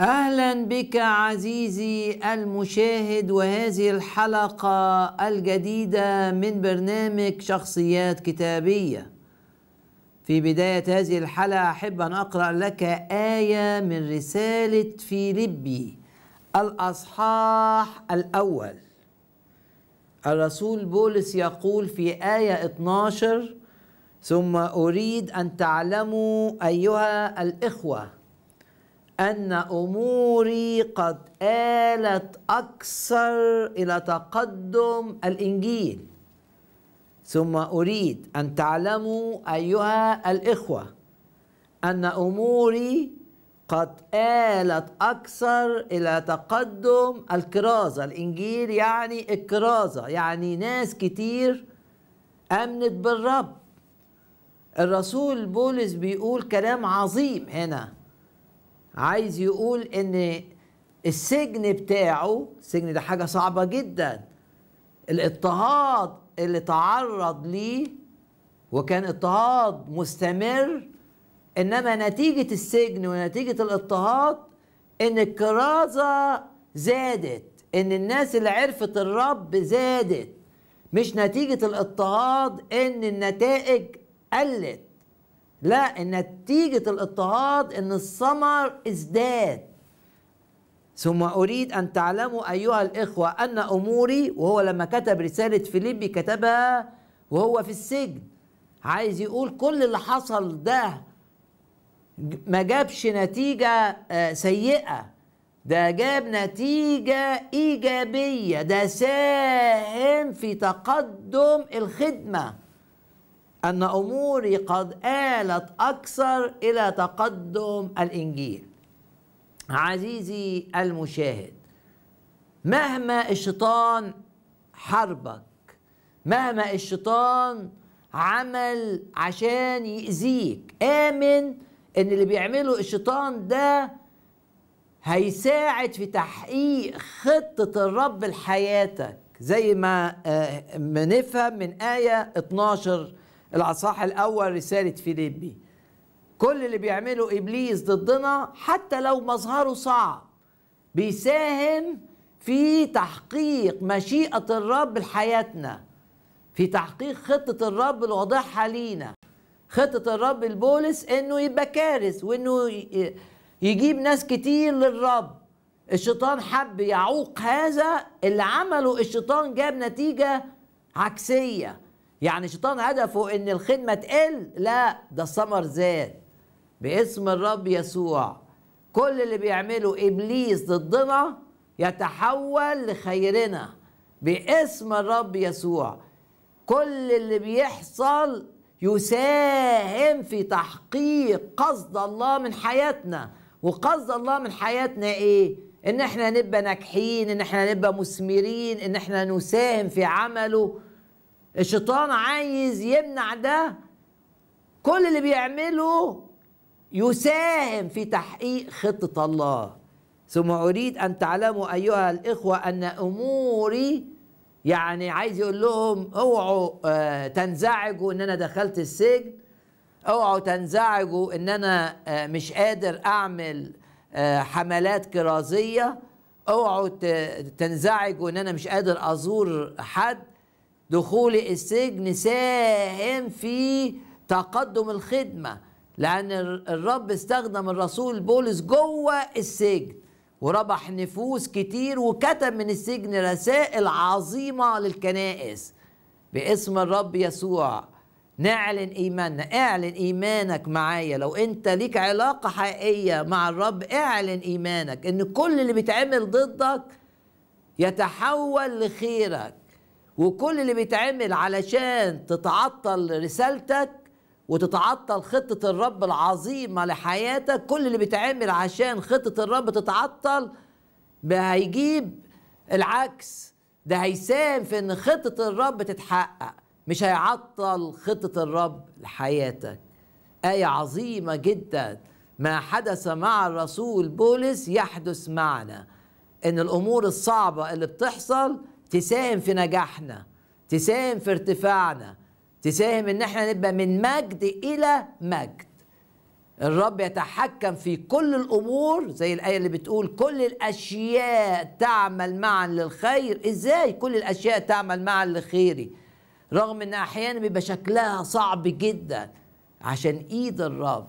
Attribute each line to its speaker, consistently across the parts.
Speaker 1: اهلا بك عزيزي المشاهد وهذه الحلقه الجديده من برنامج شخصيات كتابيه في بدايه هذه الحلقه احب ان اقرا لك ايه من رساله فيليبي الاصحاح الاول الرسول بولس يقول في ايه 12 ثم اريد ان تعلموا ايها الاخوه أن أموري قد آلت أكثر إلى تقدم الإنجيل ثم أريد أن تعلموا أيها الإخوة أن أموري قد آلت أكثر إلى تقدم الكرازة الإنجيل يعني الكرازة يعني ناس كتير آمنت بالرب الرسول بولس بيقول كلام عظيم هنا عايز يقول ان السجن بتاعه السجن ده حاجه صعبه جدا الاضطهاد اللي تعرض ليه وكان اضطهاد مستمر انما نتيجه السجن ونتيجه الاضطهاد ان الكرازه زادت ان الناس اللي عرفت الرب زادت مش نتيجه الاضطهاد ان النتائج قلت لا نتيجة الاضطهاد ان الثمر ازداد ثم أريد أن تعلموا أيها الإخوة أن أموري وهو لما كتب رسالة فيليبي كتبها وهو في السجن عايز يقول كل اللي حصل ده ما جابش نتيجة آه، سيئة ده جاب نتيجة إيجابية ده ساهم في تقدم الخدمة أن أموري قد آلت أكثر إلى تقدم الإنجيل عزيزي المشاهد مهما الشيطان حربك مهما الشيطان عمل عشان يأذيك آمن إن اللي بيعمله الشيطان ده هيساعد في تحقيق خطة الرب لحياتك زي ما بنفهم آه، من آية 12 الاصحاح الاول رساله فيليبي كل اللي بيعمله ابليس ضدنا حتى لو مظهره صعب بيساهم في تحقيق مشيئه الرب لحياتنا في تحقيق خطه الرب الواضحه لينا خطه الرب البولس انه يبقى كارث وانه يجيب ناس كتير للرب الشيطان حب يعوق هذا اللي عمله الشيطان جاب نتيجه عكسيه يعني شيطان هدفه ان الخدمه تقل لا ده الثمر زاد باسم الرب يسوع كل اللي بيعمله ابليس ضدنا يتحول لخيرنا باسم الرب يسوع كل اللي بيحصل يساهم في تحقيق قصد الله من حياتنا وقصد الله من حياتنا ايه ان احنا نبقى ناجحين ان احنا نبقى مثمرين ان احنا نساهم في عمله الشيطان عايز يمنع ده كل اللي بيعمله يساهم في تحقيق خطة الله ثم أريد أن تعلموا أيها الإخوة أن أموري يعني عايز يقول لهم اوعوا آه، تنزعجوا ان انا دخلت السجن اوعوا تنزعجوا ان انا آه، مش قادر اعمل آه، حملات كرازيه اوعوا تنزعجوا ان انا مش قادر ازور حد دخول السجن ساهم في تقدم الخدمة لأن الرب استخدم الرسول بولس جوه السجن وربح نفوس كتير وكتب من السجن رسائل عظيمة للكنائس باسم الرب يسوع نعلن ايماننا اعلن ايمانك معايا لو انت ليك علاقه حقيقيه مع الرب اعلن ايمانك ان كل اللي بيتعمل ضدك يتحول لخيرك وكل اللي بيتعمل علشان تتعطل رسالتك وتتعطل خطة الرب العظيمة لحياتك كل اللي بيتعمل عشان خطة الرب تتعطل هيجيب العكس ده هيساهم في ان خطة الرب تتحقق مش هيعطل خطة الرب لحياتك آية عظيمة جدا ما حدث مع الرسول بولس يحدث معنا ان الامور الصعبة اللي بتحصل تساهم في نجاحنا تساهم في ارتفاعنا تساهم ان احنا نبقى من مجد الى مجد الرب يتحكم في كل الامور زي الايه اللي بتقول كل الاشياء تعمل معا للخير ازاي كل الاشياء تعمل معا لخيري رغم ان احيانا بيبقى شكلها صعب جدا عشان ايد الرب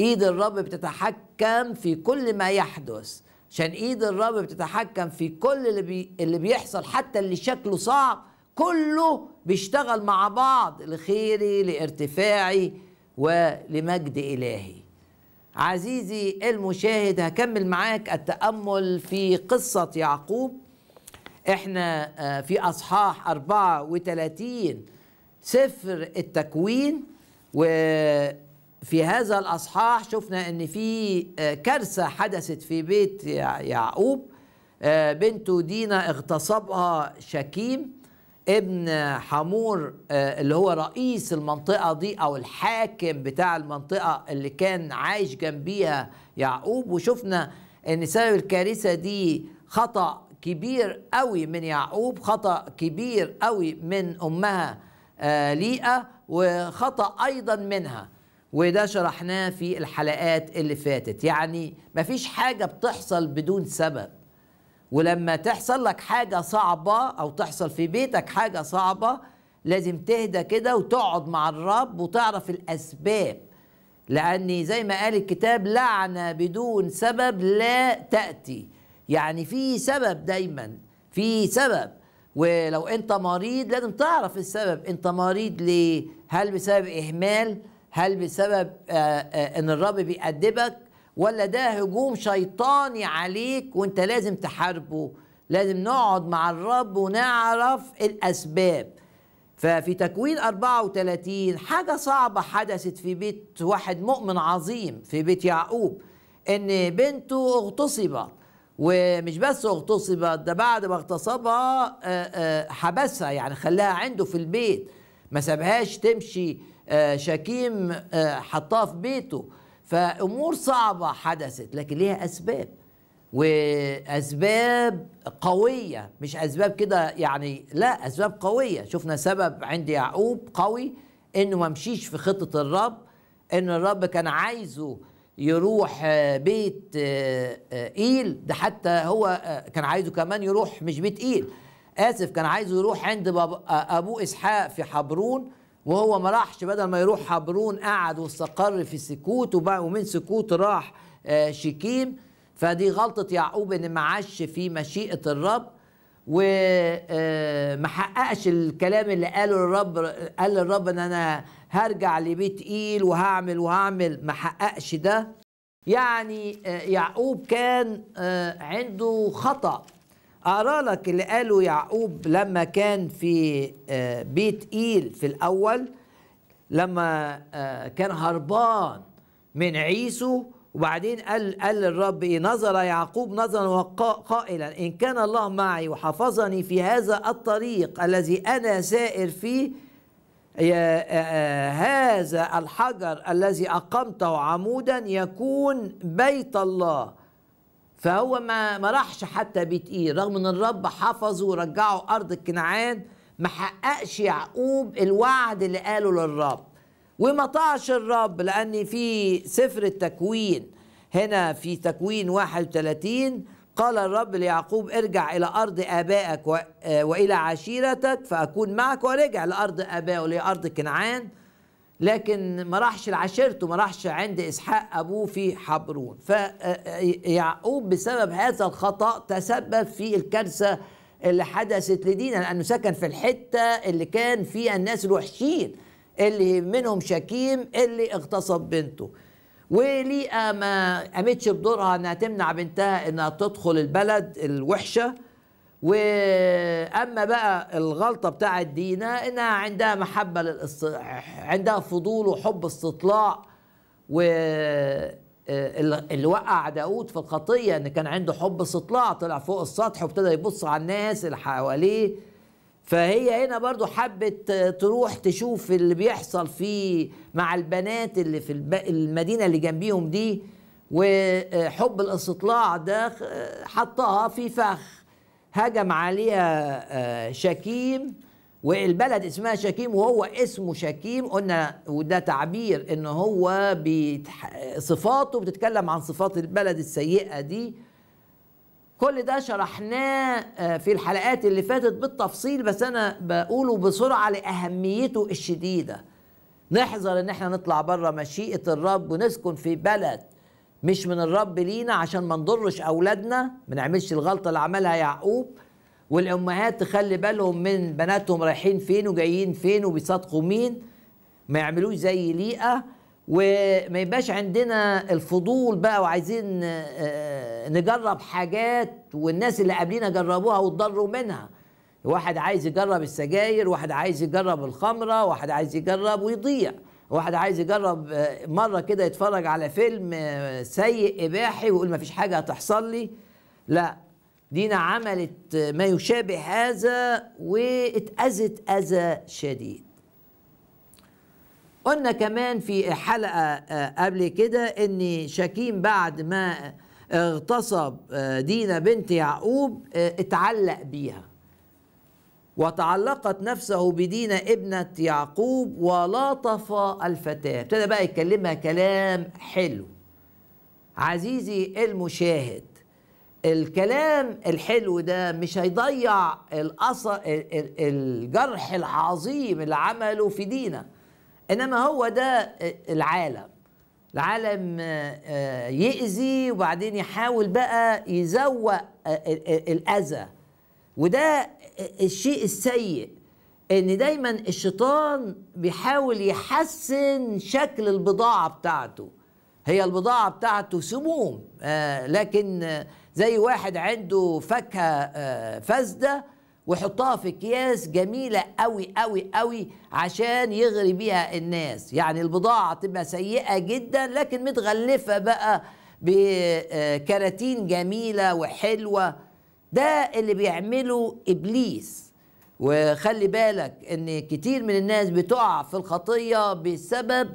Speaker 1: ايد الرب بتتحكم في كل ما يحدث عشان ايد الرب بتتحكم في كل اللي بي اللي بيحصل حتى اللي شكله صعب كله بيشتغل مع بعض لخيري لارتفاعي ولمجد الهي عزيزي المشاهد هكمل معاك التامل في قصه يعقوب احنا آه، في اصحاح 34 سفر التكوين و في هذا الأصحاح شفنا أن في آه، كارثة حدثت في بيت يعقوب آه، بنته دينا اغتصبها شكيم ابن حمور آه، اللي هو رئيس المنطقة دي أو الحاكم بتاع المنطقة اللي كان عايش جنبيها يعقوب وشفنا أن سبب الكارثة دي خطأ كبير قوي من يعقوب خطأ كبير قوي من أمها ليئة وخطأ أيضا منها وده شرحناه في الحلقات اللي فاتت يعني مفيش حاجة بتحصل بدون سبب ولما تحصل لك حاجة صعبة أو تحصل في بيتك حاجة صعبة لازم تهدى كده وتقعد مع الرب وتعرف الأسباب لأن زي ما قال الكتاب لعنة بدون سبب لا تأتي يعني في سبب دايما في سبب ولو أنت مريض لازم تعرف السبب أنت مريض ليه هل بسبب إهمال هل بسبب آه، آه، ان الرب بيأدبك ولا ده هجوم شيطاني عليك وانت لازم تحاربه لازم نقعد مع الرب ونعرف الاسباب ففي تكوين 34 حاجة صعبة حدثت في بيت واحد مؤمن عظيم في بيت يعقوب ان بنته اغتصبت ومش بس اغتصبت ده بعد ما اغتصبها آه، حبسها يعني خلاها عنده في البيت ما سابهاش تمشي آه، شكيم آه، حطاه في بيته فامور صعبه حدثت لكن ليها اسباب واسباب قويه مش اسباب كده يعني لا اسباب قويه شفنا سبب عند يعقوب قوي انه ما مشيش في خطه الرب ان الرب كان عايزه يروح آه، بيت ايل ده حتى هو كان عايزه كمان يروح مش بيت ايل اسف كان عايزه يروح عند ابوه اسحاق في حبرون وهو ما راحش بدل ما يروح حبرون قعد واستقر في سكوت ومن سكوت راح آه، شكيم فدي غلطة يعقوب إن ما عاش في مشيئة الرب وما آه، حققش الكلام اللي قاله الرب قال الرب إن أنا هرجع لبيت إيل وهعمل وهعمل ما حققش ده يعني آه، يعقوب كان عنده خطأ أقرأ لك اللي قاله يعقوب لما كان في آه، بيت إيل في الأول لما آه، كان هربان من عيسو وبعدين قال قال الرب إيه نظر يعقوب نظرا قائلا إن كان الله معي وحفظني في هذا الطريق الذي أنا سائر فيه آه، هذا الحجر الذي أقمته عمودا يكون بيت الله فهو ما ما راحش حتى بيت ايه رغم ان الرب حفظه ورجعه ارض كنعان ما حققش يعقوب الوعد اللي قاله للرب وما طاعش الرب لان في سفر التكوين هنا في تكوين 31 قال الرب ليعقوب ارجع الى ارض ابائك آه، والى عشيرتك فاكون معك ورجع لارض ابائه لارض كنعان لكن ما راحش لعشيرته ما راحش عند اسحاق ابوه في حبرون فيعقوب آه، آه، بسبب هذا الخطا تسبب في الكارثه اللي حدثت لدينا لانه سكن في الحته اللي كان فيها الناس الوحشين اللي منهم شكيم اللي اغتصب بنته وليئه ما قامتش بدورها انها تمنع بنتها انها تدخل البلد الوحشه واما بقى الغلطه بتاعت دينا انها عندها محبه للاست... عندها فضول وحب استطلاع و آه، اللي وقع داود في الخطيه ان كان عنده حب استطلاع طلع فوق السطح وابتدى يبص على الناس اللي حواليه فهي هنا برضو حبت آه، تروح تشوف اللي بيحصل في مع البنات اللي في المدينه اللي جنبيهم دي وحب آه، الاستطلاع ده حطها في فخ هجم عليها آه، شكيم والبلد اسمها شكيم وهو اسمه شكيم قلنا وده تعبير ان هو صفاته بتتكلم عن صفات البلد السيئه دي كل ده شرحناه آه، في الحلقات اللي فاتت بالتفصيل بس انا بقوله بسرعه لاهميته الشديده نحذر ان احنا نطلع بره مشيئه الرب ونسكن في بلد مش من الرب لينا عشان ما نضرش اولادنا ما نعملش الغلطه اللي عملها يعقوب والامهات تخلي بالهم من بناتهم رايحين فين وجايين فين وبيصادقوا مين ما يعملوش زي ليئه وما يبقاش عندنا الفضول بقى وعايزين آه، آه، نجرب حاجات والناس اللي قبلينا جربوها واتضروا منها واحد عايز يجرب السجاير واحد عايز يجرب الخمره واحد عايز يجرب ويضيع واحد عايز يجرب آه، مره كده يتفرج على فيلم آه، سيء اباحي ويقول ما فيش حاجه هتحصل لي لا دينا عملت آه، ما يشابه هذا واتأذت أذى شديد قلنا كمان في حلقة قبل كده ان شاكيم بعد ما اغتصب دينا بنت يعقوب اتعلق بيها وتعلقت نفسه بدين ابنة يعقوب ولطف الفتاة ابتدى بقى يكلمها كلام حلو عزيزي المشاهد الكلام الحلو ده مش هيضيع الأثر الجرح العظيم اللي عمله في دينا إنما هو ده العالم العالم آه، يأذي وبعدين يحاول بقى يزوق آه، الأذى وده الشيء السيء ان دايما الشيطان بيحاول يحسن شكل البضاعه بتاعته هي البضاعه بتاعته سموم آه، لكن زي واحد عنده فاكهه آه، فاسده ويحطها في اكياس جميله قوي قوي قوي عشان يغري بيها الناس يعني البضاعه تبقى سيئه جدا لكن متغلفه بقى بكراتين جميله وحلوه ده اللي بيعمله ابليس وخلي بالك ان كتير من الناس بتقع في الخطيه بسبب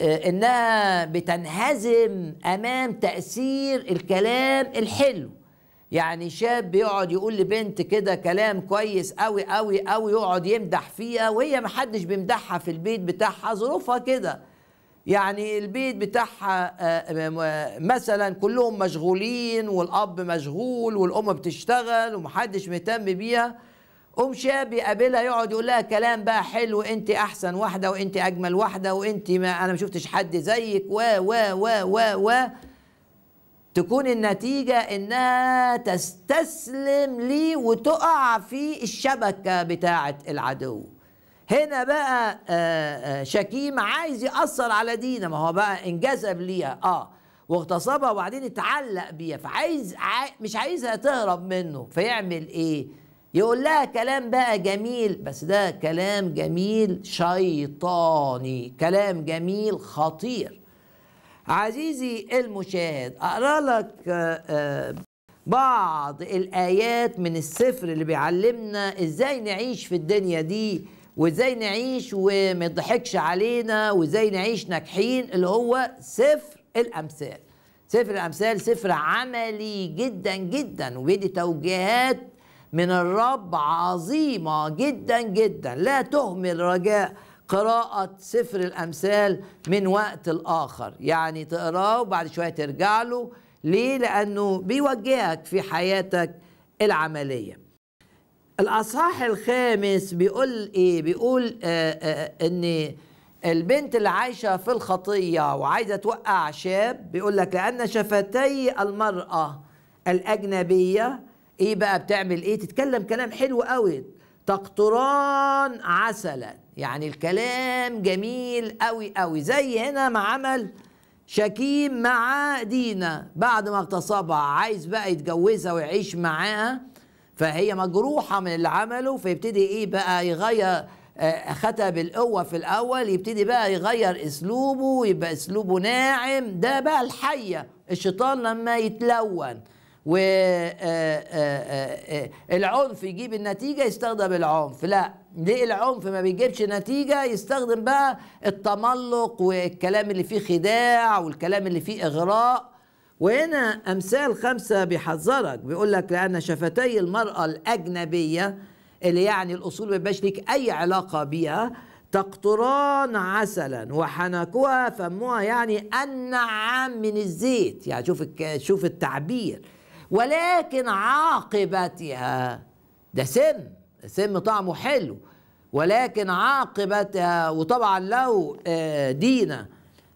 Speaker 1: آه، انها بتنهزم امام تاثير الكلام الحلو يعني شاب بيقعد يقول لبنت كده كلام كويس قوي قوي قوي يقعد يمدح فيها وهي محدش بيمدحها في البيت بتاعها ظروفها كده يعني البيت بتاعها آه، آه، آه، مثلا كلهم مشغولين والاب مشغول والام بتشتغل ومحدش مهتم بيها قوم شاب يقابلها يقعد يقول لها كلام بقى حلو انت احسن واحده وانت اجمل واحده وانت ما انا ما شفتش حد زيك و و و و و تكون النتيجه انها تستسلم ليه وتقع في الشبكه بتاعه العدو هنا بقى آه، آه، شكيم عايز يأثر على دينا ما هو بقى انجذب ليها اه واغتصبها وبعدين اتعلق بيها فعايز مش عايزها تهرب منه فيعمل ايه؟ يقول لها كلام بقى جميل بس ده كلام جميل شيطاني كلام جميل خطير عزيزي المشاهد اقرا لك آه، بعض الايات من السفر اللي بيعلمنا ازاي نعيش في الدنيا دي وازاي نعيش وما يضحكش علينا وازاي نعيش ناجحين اللي هو سفر الامثال سفر الامثال سفر عملي جدا جدا وبيدي توجيهات من الرب عظيمه جدا جدا لا تهمل رجاء قراءة سفر الأمثال من وقت الآخر يعني تقراه وبعد شوية ترجع له ليه؟ لأنه بيوجهك في حياتك العملية الاصحاح الخامس بيقول ايه بيقول آآ آه، آآ آه، ان البنت اللي عايشه في الخطيه وعايزه توقع شاب بيقول لك لان شفتي المراه الاجنبيه ايه بقى بتعمل ايه تتكلم كلام حلو قوي تقطران عسلا يعني الكلام جميل قوي قوي زي هنا ما عمل شكيم مع دينا بعد ما اغتصبها عايز بقى يتجوزها ويعيش معاها فهي مجروحه من اللي عمله فيبتدي ايه بقى يغير اخدها آه، بالقوه في الاول يبتدي بقى يغير اسلوبه يبقى اسلوبه ناعم ده بقى الحيه الشيطان لما يتلون والعنف آه، آه، يجيب النتيجة يستخدم العنف لا ليه العنف ما بيجيبش نتيجة يستخدم بقى التملق والكلام اللي فيه خداع والكلام اللي فيه إغراء وهنا أمثال خمسة بيحذرك بيقول لك لأن شفتي المرأة الأجنبية اللي يعني الأصول ما بيبقاش ليك أي علاقة بيها تقطران عسلا وحنكها فمها يعني أنعم من الزيت يعني شوف شوف التعبير ولكن عاقبتها ده سم سم طعمه حلو ولكن عاقبتها وطبعا لو آه، دينا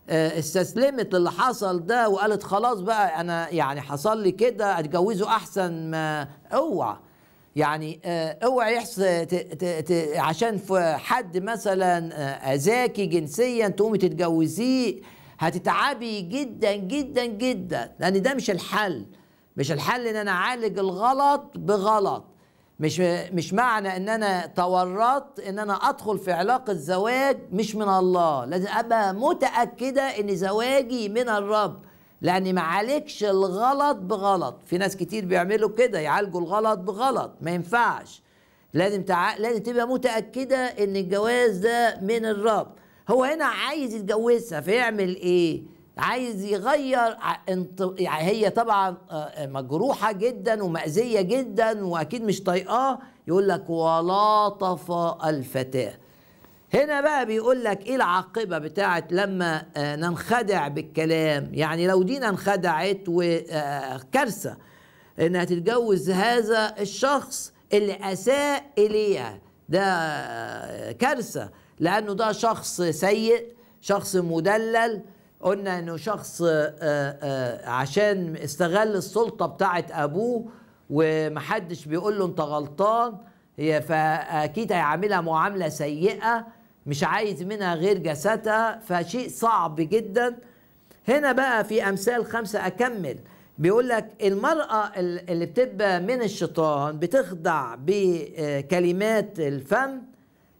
Speaker 1: آه، استسلمت للي حصل ده وقالت خلاص بقى انا يعني حصل لي كده اتجوزه احسن ما اوعى يعني آه، اوعى يحصل عشان في حد مثلا آه، اذاكي جنسيا تقومي تتجوزيه هتتعبي جدا جدا جدا لان ده مش الحل مش الحل ان انا اعالج الغلط بغلط مش مش معنى ان انا تورطت ان انا ادخل في علاقه زواج مش من الله لازم ابقى متاكده ان زواجي من الرب لاني ما عالجش الغلط بغلط في ناس كتير بيعملوا كده يعالجوا الغلط بغلط ما ينفعش لازم تع... لازم تبقى متاكده ان الجواز ده من الرب هو هنا عايز يتجوزها فيعمل ايه عايز يغير يعني هي طبعا آه، آه، مجروحه جدا ومأذيه جدا واكيد مش طايقاه يقول لك ولاطف الفتاه هنا بقى بيقول لك ايه العاقبه بتاعت لما آه، ننخدع بالكلام يعني لو دينا انخدعت وكارثه انها تتجوز هذا الشخص اللي اساء اليها ده كارثه لانه ده شخص سيء شخص مدلل قلنا انه شخص آه، آه، عشان استغل السلطه بتاعه ابوه ومحدش بيقول له انت غلطان هي فاكيد هيعاملها معامله سيئه مش عايز منها غير جسدها فشيء صعب جدا هنا بقى في امثال خمسه اكمل بيقول لك المراه اللي بتبقى من الشيطان بتخدع بكلمات الفم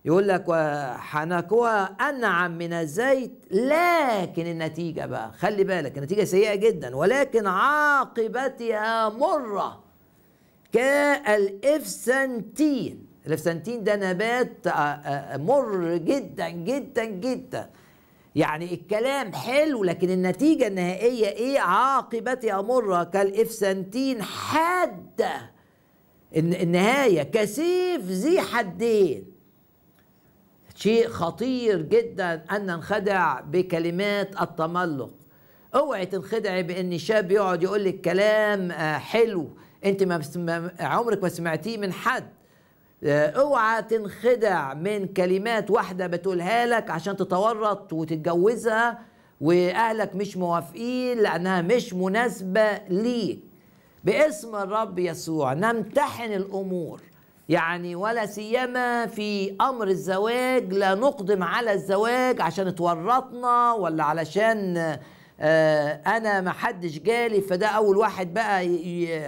Speaker 1: يقول لك وحنكوها انعم من الزيت لكن النتيجه بقى خلي بالك النتيجه سيئه جدا ولكن عاقبتها مره كالافسنتين الافسنتين ده نبات آه، آه، مر جدا جدا جدا يعني الكلام حلو لكن النتيجة النهائية ايه عاقبتها مرة كالإفسنتين حادة النهاية كسيف ذي حدين شيء خطير جدا أن ننخدع بكلمات التملق اوعي تنخدعي بان شاب يقعد يقول لك كلام آه، حلو انت ما عمرك ما سمعتيه من حد آه، اوعى تنخدع من كلمات واحده بتقولها لك عشان تتورط وتتجوزها واهلك مش موافقين لانها مش مناسبه ليك باسم الرب يسوع نمتحن الامور يعني ولا سيما في امر الزواج لا نقدم على الزواج عشان اتورطنا ولا علشان آه، انا ما حدش جالي فده اول واحد بقى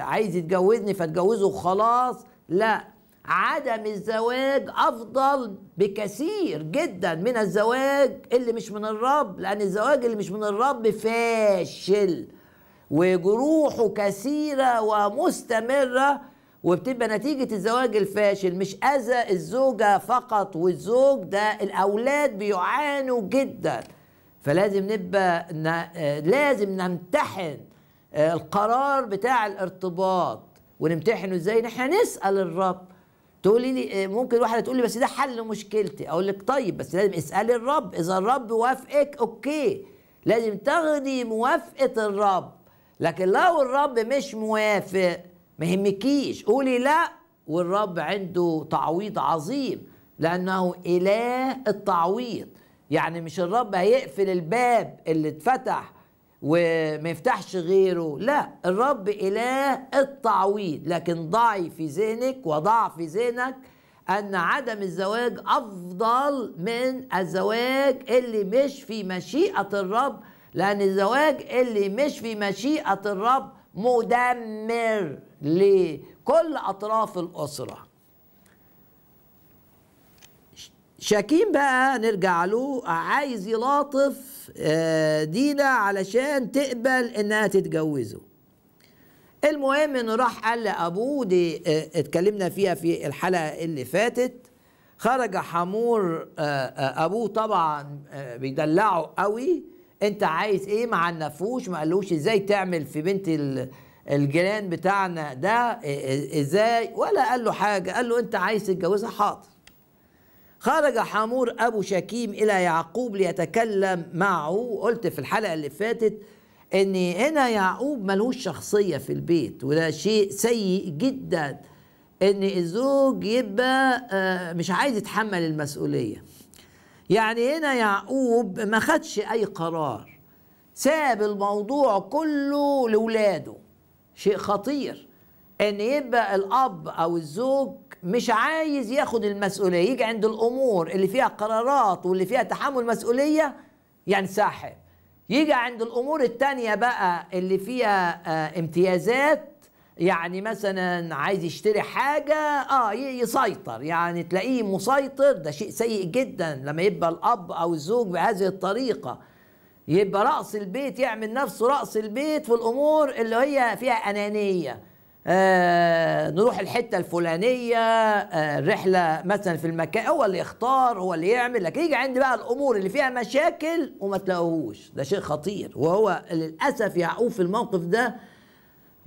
Speaker 1: عايز يتجوزني فاتجوزه وخلاص لا عدم الزواج افضل بكثير جدا من الزواج اللي مش من الرب لان الزواج اللي مش من الرب فاشل وجروحه كثيره ومستمره وبتبقى نتيجة الزواج الفاشل مش أذى الزوجة فقط والزوج ده الأولاد بيعانوا جدا فلازم نبقى لازم نمتحن آه، القرار بتاع الارتباط ونمتحنه ازاي ان احنا نسال الرب تقولي لي آه، ممكن واحده تقول لي بس ده حل مشكلتي اقول لك طيب بس لازم اسالي الرب اذا الرب وافقك اوكي لازم تاخدي موافقه الرب لكن لو الرب مش موافق ما يهمكيش قولي لا والرب عنده تعويض عظيم لانه اله التعويض يعني مش الرب هيقفل الباب اللي اتفتح وما يفتحش غيره لا الرب اله التعويض لكن ضعي في ذهنك وضع في ذهنك ان عدم الزواج افضل من الزواج اللي مش في مشيئه الرب لان الزواج اللي مش في مشيئه الرب مدمر لكل أطراف الأسرة شاكين بقى نرجع له عايز يلاطف آه، دينا علشان تقبل انها تتجوزه المهم انه راح قال لابوه دي آه، اتكلمنا فيها في الحلقه اللي فاتت خرج حمور آه، ابوه طبعا بيدلعه قوي انت عايز ايه ما عنفوش ما قالوش ازاي تعمل في بنت الجيران بتاعنا ده ازاي ولا قال له حاجه قال له انت عايز تتجوزها حاضر خرج حامور ابو شكيم الى يعقوب ليتكلم معه قلت في الحلقه اللي فاتت ان هنا يعقوب ملهوش شخصيه في البيت وده شيء سيء جدا ان الزوج يبقى آه، مش عايز يتحمل المسؤوليه يعني هنا يعقوب ما خدش اي قرار ساب الموضوع كله لولاده شيء خطير ان يبقى الاب او الزوج مش عايز ياخد المسؤوليه يجي عند الامور اللي فيها قرارات واللي فيها تحمل مسؤوليه ينسحب يعني يجي عند الامور التانية بقى اللي فيها آه، امتيازات يعني مثلا عايز يشتري حاجة اه يسيطر يعني تلاقيه مسيطر ده شيء سيء جدا لما يبقى الأب أو الزوج بهذه الطريقة يبقى رأس البيت يعمل نفسه رأس البيت في الأمور اللي هي فيها أنانية آه نروح الحتة الفلانية آه رحلة مثلا في المكان هو اللي يختار هو اللي يعمل لكن يجي عند بقى الأمور اللي فيها مشاكل وما تلاقوهوش ده شيء خطير وهو للأسف يعقوب في الموقف ده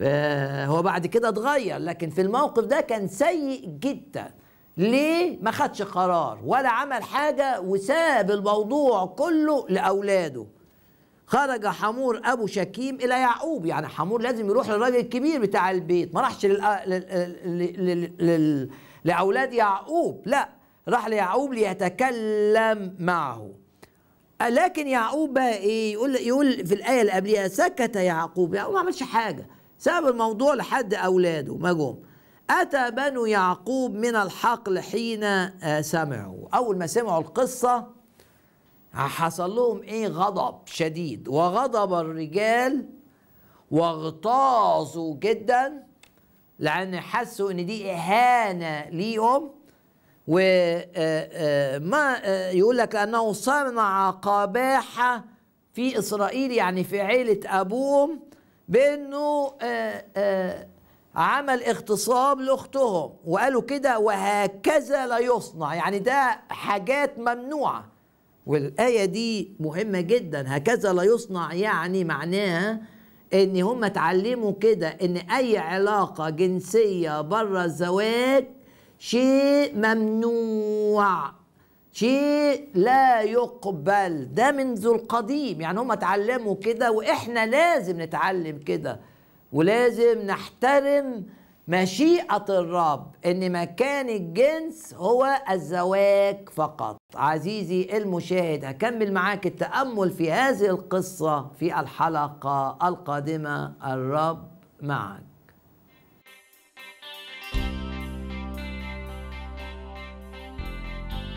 Speaker 1: آه، هو بعد كده اتغير لكن في الموقف ده كان سيء جدا ليه ما خدش قرار ولا عمل حاجة وساب الموضوع كله لأولاده خرج حمور أبو شكيم إلى يعقوب يعني حمور لازم يروح للراجل الكبير بتاع البيت ما راحش لأولاد يعقوب لا راح ليعقوب ليتكلم معه لكن يعقوب بقى ايه يقول يقول في الايه اللي قبليها سكت يعقوب يعقوب ما عملش حاجه ساب الموضوع لحد أولاده ما جم أتى بنو يعقوب من الحقل حين آه، سمعوا أول ما سمعوا القصة حصل لهم إيه غضب شديد وغضب الرجال واغتاظوا جدا لأن حسوا إن دي إهانة ليهم وما آه، آه، يقول لك لأنه صنع قباحة في إسرائيل يعني في عيلة أبوهم بانه آآ آه، آآ آه، عمل اغتصاب لاختهم وقالوا كده وهكذا لا يصنع يعني ده حاجات ممنوعه والايه دي مهمه جدا هكذا لا يصنع يعني معناها ان هم اتعلموا كده ان اي علاقه جنسيه بره الزواج شيء ممنوع شيء لا يقبل ده منذ القديم يعني هم اتعلموا كده واحنا لازم نتعلم كده ولازم نحترم مشيئة الرب ان مكان الجنس هو الزواج فقط عزيزي المشاهد هكمل معاك التأمل في هذه القصة في الحلقة القادمة الرب معك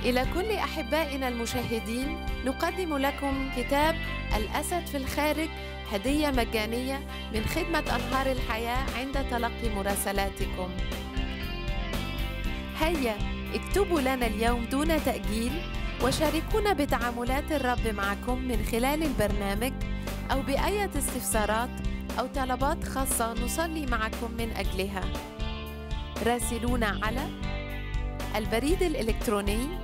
Speaker 2: إلى كل أحبائنا المشاهدين نقدم لكم كتاب الأسد في الخارج هدية مجانية من خدمة أنهار الحياة عند تلقي مراسلاتكم هيا اكتبوا لنا اليوم دون تأجيل وشاركونا بتعاملات الرب معكم من خلال البرنامج أو بأية استفسارات أو طلبات خاصة نصلي معكم من أجلها راسلونا على البريد الإلكتروني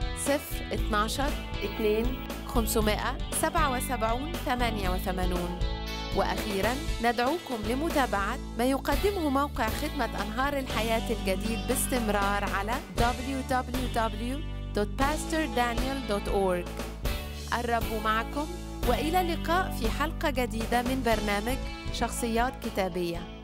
Speaker 2: 012 12 2 577 88 وأخيرا ندعوكم لمتابعة ما يقدمه موقع خدمة أنهار الحياة الجديد باستمرار على www.pastordaniel.org الرب معكم وإلى اللقاء في حلقة جديدة من برنامج شخصيات كتابية